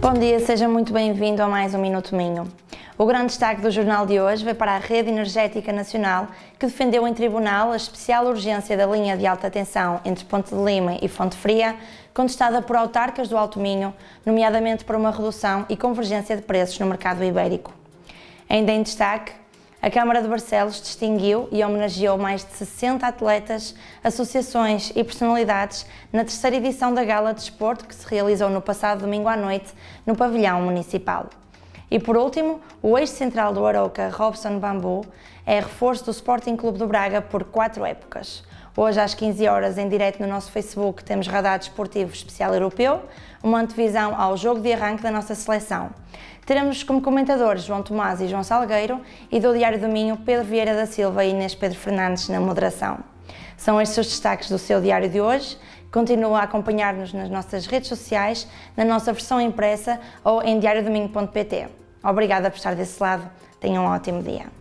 Bom dia, seja muito bem-vindo a mais um Minuto Minho. O grande destaque do jornal de hoje vai para a Rede Energética Nacional, que defendeu em tribunal a especial urgência da linha de alta tensão entre Ponte de Lima e Fonte Fria, contestada por autarcas do Alto Minho, nomeadamente por uma redução e convergência de preços no mercado ibérico. Ainda em destaque, a Câmara de Barcelos distinguiu e homenageou mais de 60 atletas, associações e personalidades na terceira edição da Gala de Desporto que se realizou no passado domingo à noite no Pavilhão Municipal. E por último, o ex-central do Aroca, Robson Bambu, é reforço do Sporting Clube do Braga por quatro épocas. Hoje às 15 horas em direto no nosso Facebook temos Radar Desportivo Especial Europeu, uma antevisão ao jogo de arranque da nossa seleção. Teremos como comentadores João Tomás e João Salgueiro e do Diário do Minho Pedro Vieira da Silva e Inês Pedro Fernandes na moderação. São estes os destaques do seu diário de hoje. Continua a acompanhar-nos nas nossas redes sociais, na nossa versão impressa ou em diariodomingo.pt. Obrigada por estar desse lado. Tenham um ótimo dia.